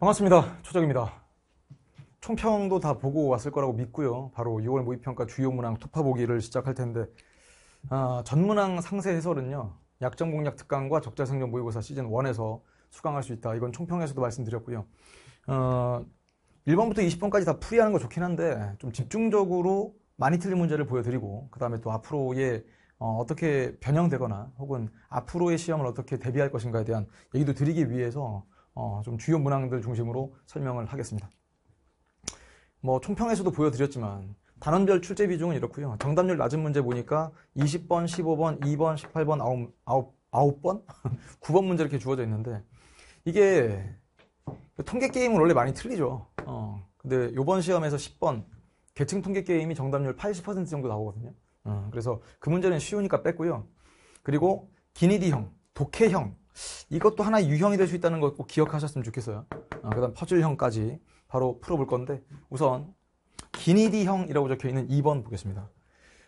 반갑습니다. 초정입니다. 총평도 다 보고 왔을 거라고 믿고요. 바로 6월 모의평가 주요 문항 토파 보기를 시작할 텐데 아, 전문항 상세 해설은요. 약정 공략 특강과 적자 생존 모의고사 시즌 1에서 수강할 수 있다. 이건 총평에서도 말씀드렸고요. 어, 1번부터 20번까지 다 풀이하는 거 좋긴 한데 좀 집중적으로 많이 틀린 문제를 보여드리고 그 다음에 또 앞으로의 어, 어떻게 변형되거나 혹은 앞으로의 시험을 어떻게 대비할 것인가에 대한 얘기도 드리기 위해서 어, 좀 주요 문항들 중심으로 설명을 하겠습니다. 뭐 총평에서도 보여드렸지만 단원별 출제 비중은 이렇고요. 정답률 낮은 문제 보니까 20번, 15번, 2번, 18번, 9, 9, 9번? 9번 문제 이렇게 주어져 있는데 이게 그 통계 게임은 원래 많이 틀리죠. 어, 근데 이번 시험에서 10번 계층 통계 게임이 정답률 80% 정도 나오거든요. 어, 그래서 그 문제는 쉬우니까 뺐고요. 그리고 기니디형, 독해형 이것도 하나의 유형이 될 수 있다는 걸 꼭 기억하셨으면 좋겠어요. 어, 아, 그 다음 퍼즐형까지 바로 풀어볼 건데 우선 기니디형이라고 적혀있는 2번 보겠습니다.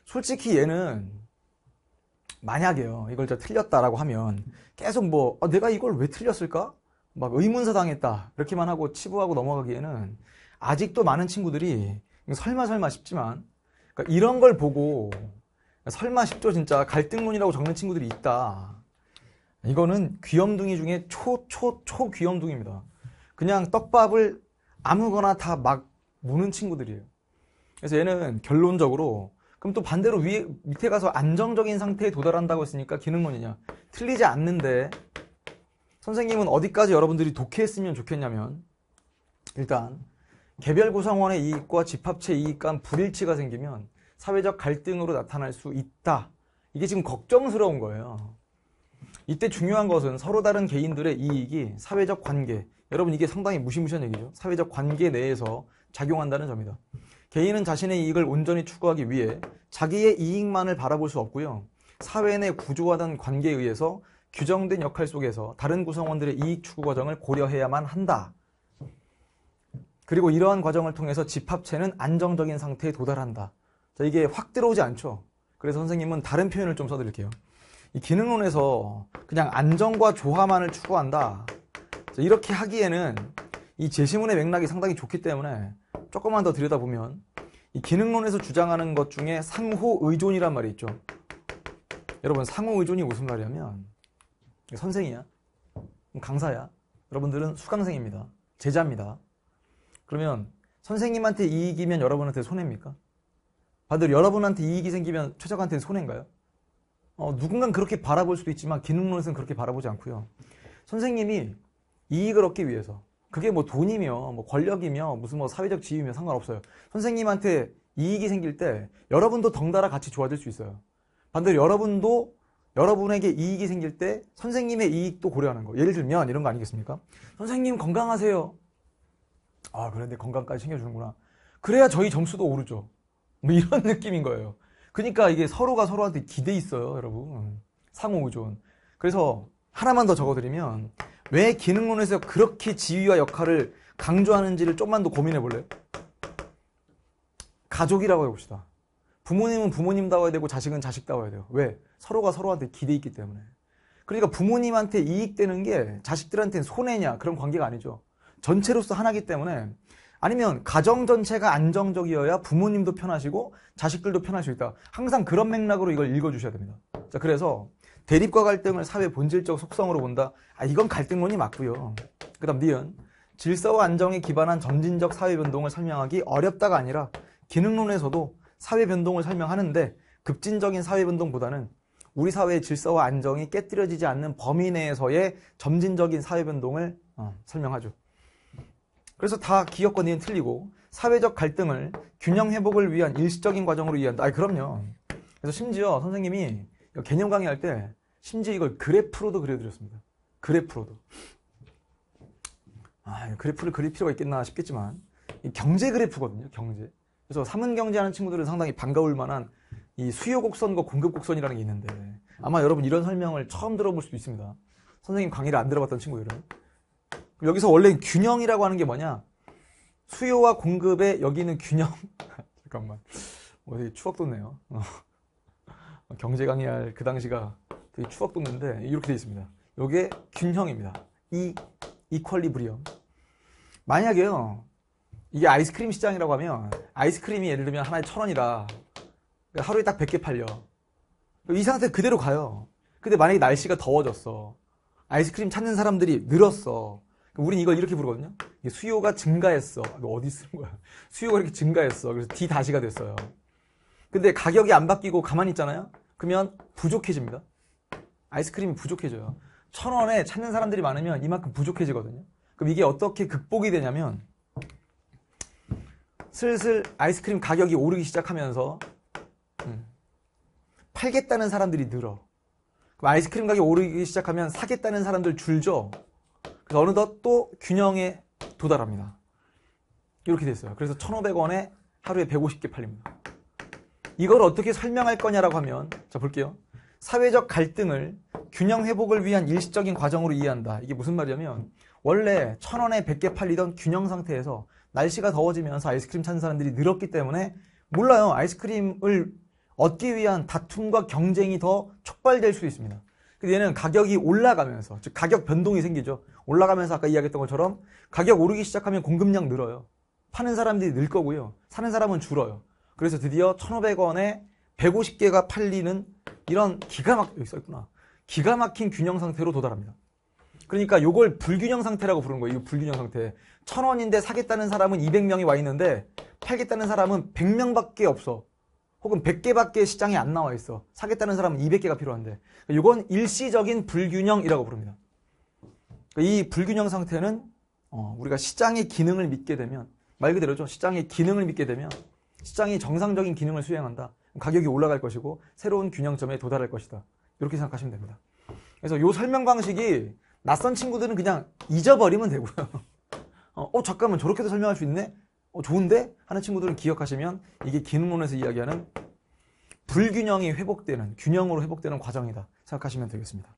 솔직히 얘는 만약에요. 이걸 저 틀렸다라고 하면 계속 뭐 아, 내가 이걸 왜 틀렸을까? 막 의문사 당했다 이렇게만 하고 치부하고 넘어가기에는 아직도 많은 친구들이 설마 설마 싶지만 그러니까 이런 걸 보고 설마 싶죠 진짜 갈등론이라고 적는 친구들이 있다 이거는 귀염둥이 중에 초, 초, 초 귀염둥입니다. 이 그냥 떡밥을 아무거나 다 막 무는 친구들이에요. 그래서 얘는 결론적으로 그럼 또 반대로 위에 밑에 가서 안정적인 상태에 도달한다고 했으니까 기능론이냐 틀리지 않는데 선생님은 어디까지 여러분들이 독해했으면 좋겠냐면 일단 개별 구성원의 이익과 집합체 이익 간 불일치가 생기면 사회적 갈등으로 나타날 수 있다. 이게 지금 걱정스러운 거예요. 이때 중요한 것은 서로 다른 개인들의 이익이 사회적 관계, 여러분 이게 상당히 무시무시한 얘기죠. 사회적 관계 내에서 작용한다는 점이다. 개인은 자신의 이익을 온전히 추구하기 위해 자기의 이익만을 바라볼 수 없고요. 사회 내 구조화된 관계에 의해서 규정된 역할 속에서 다른 구성원들의 이익 추구 과정을 고려해야만 한다. 그리고 이러한 과정을 통해서 집합체는 안정적인 상태에 도달한다. 자, 이게 확 들어오지 않죠. 그래서 선생님은 다른 표현을 좀 써드릴게요. 이 기능론에서 그냥 안정과 조화만을 추구한다. 이렇게 하기에는 이 제시문의 맥락이 상당히 좋기 때문에 조금만 더 들여다보면 이 기능론에서 주장하는 것 중에 상호 의존이란 말이 있죠. 여러분 상호 의존이 무슨 말이냐면 선생이야. 강사야. 여러분들은 수강생입니다. 제자입니다. 그러면 선생님한테 이익이면 여러분한테 손해입니까? 반대로 여러분한테 이익이 생기면 최적한테는 손해인가요? 어, 누군간 그렇게 바라볼 수도 있지만 기능론에서는 그렇게 바라보지 않고요. 선생님이 이익을 얻기 위해서 그게 뭐 돈이며 뭐 권력이며 무슨 뭐 사회적 지위며 상관없어요. 선생님한테 이익이 생길 때 여러분도 덩달아 같이 좋아질 수 있어요. 반대로 여러분도 여러분에게 이익이 생길 때 선생님의 이익도 고려하는 거. 예를 들면 이런 거 아니겠습니까? 선생님 건강하세요. 아, 그런데 건강까지 챙겨주는구나. 그래야 저희 점수도 오르죠. 뭐 이런 느낌인 거예요. 그러니까 이게 서로가 서로한테 기대 있어요, 여러분. 상호 의존. 그래서 하나만 더 적어드리면 왜 기능론에서 그렇게 지위와 역할을 강조하는지를 좀만 더 고민해 볼래요? 가족이라고 해봅시다. 부모님은 부모님다워야 되고 자식은 자식다워야 돼요. 왜? 서로가 서로한테 기대 있기 때문에. 그러니까 부모님한테 이익되는 게 자식들한테는 손해냐 그런 관계가 아니죠. 전체로서 하나기 때문에 아니면 가정 전체가 안정적이어야 부모님도 편하시고 자식들도 편할 수 있다. 항상 그런 맥락으로 이걸 읽어주셔야 됩니다. 자, 그래서 대립과 갈등을 사회 본질적 속성으로 본다. 아, 이건 갈등론이 맞고요. 그 다음 니은. 질서와 안정에 기반한 점진적 사회 변동을 설명하기 어렵다가 아니라 기능론에서도 사회 변동을 설명하는데 급진적인 사회 변동보다는 우리 사회의 질서와 안정이 깨뜨려지지 않는 범위 내에서의 점진적인 사회 변동을 어, 설명하죠. 그래서 다 기업 권리는 틀리고 사회적 갈등을 균형 회복을 위한 일시적인 과정으로 이해한다. 아, 그럼요. 그래서 심지어 선생님이 개념 강의할 때 심지어 이걸 그래프로도 그려드렸습니다. 그래프로도. 아, 그래프를 그릴 필요가 있겠나 싶겠지만 경제 그래프거든요. 경제. 그래서 삼은 경제하는 친구들은 상당히 반가울 만한 이 수요 곡선과 공급 곡선이라는 게 있는데 아마 여러분 이런 설명을 처음 들어볼 수도 있습니다. 선생님 강의를 안 들어봤던 친구들은. 여기서 원래 균형이라고 하는 게 뭐냐? 수요와 공급의 여기는 균형. 잠깐만. 어, 되게 추억 돋네요. 어. 경제 강의할 그 당시가 되게 추억 돋는데 이렇게 되어 있습니다. 이게 균형입니다. 이 이퀄리브리엄. 만약에요. 이게 아이스크림 시장이라고 하면 아이스크림이 예를 들면 하나에 천 원이다. 그러니 하루에 딱 100개 팔려. 이 상태 그대로 가요. 근데 만약에 날씨가 더워졌어. 아이스크림 찾는 사람들이 늘었어. 그러니까 우린 이걸 이렇게 부르거든요. 수요가 증가했어. 어디 쓰는 거야? 수요가 이렇게 증가했어. 그래서 D 다시가 됐어요. 근데 가격이 안 바뀌고 가만히 있잖아요. 그러면 부족해집니다. 아이스크림이 부족해져요. 천 원에 찾는 사람들이 많으면 이만큼 부족해지거든요. 그럼 이게 어떻게 극복이 되냐면 슬슬 아이스크림 가격이 오르기 시작하면서 음, 팔겠다는 사람들이 늘어. 그럼 아이스크림 가격이 오르기 시작하면 사겠다는 사람들 줄죠. 그러니까 어느덧 또 균형에 도달합니다. 이렇게 됐어요. 그래서 1,500원에 하루에 150개 팔립니다. 이걸 어떻게 설명할 거냐라고 하면 자 볼게요. 사회적 갈등을 균형 회복을 위한 일시적인 과정으로 이해한다. 이게 무슨 말이냐면 원래 1,000원에 100개 팔리던 균형 상태에서 날씨가 더워지면서 아이스크림 찾는 사람들이 늘었기 때문에 몰라요. 아이스크림을 얻기 위한 다툼과 경쟁이 더 촉발될 수 있습니다. 얘는 가격이 올라가면서 즉 가격 변동이 생기죠. 올라가면서 아까 이야기했던 것처럼 가격 오르기 시작하면 공급량 늘어요. 파는 사람들이 늘 거고요. 사는 사람은 줄어요. 그래서 드디어 1,500원에 150개가 팔리는 이런 기가 막 여기 써 있구나. 기가 막힌 균형 상태로 도달합니다. 그러니까 이걸 불균형 상태라고 부르는 거예요. 이 불균형 상태. 1,000원인데 사겠다는 사람은 200명이 와 있는데 팔겠다는 사람은 100명밖에 없어. 혹은 100개밖에 시장에 안 나와 있어. 사겠다는 사람은 200개가 필요한데 이건 그러니까 일시적인 불균형이라고 부릅니다. 그러니까 이 불균형 상태는 어, 우리가 시장의 기능을 믿게 되면 말 그대로죠. 시장의 기능을 믿게 되면 시장이 정상적인 기능을 수행한다. 가격이 올라갈 것이고 새로운 균형점에 도달할 것이다. 이렇게 생각하시면 됩니다. 그래서 이 설명 방식이 낯선 친구들은 그냥 잊어버리면 되고요. 어, 어, 잠깐만 저렇게도 설명할 수 있네? 어, 좋은데? 하는 친구들은 기억하시면 이게 기능론에서 이야기하는 불균형이 회복되는, 균형으로 회복되는 과정이다 생각하시면 되겠습니다.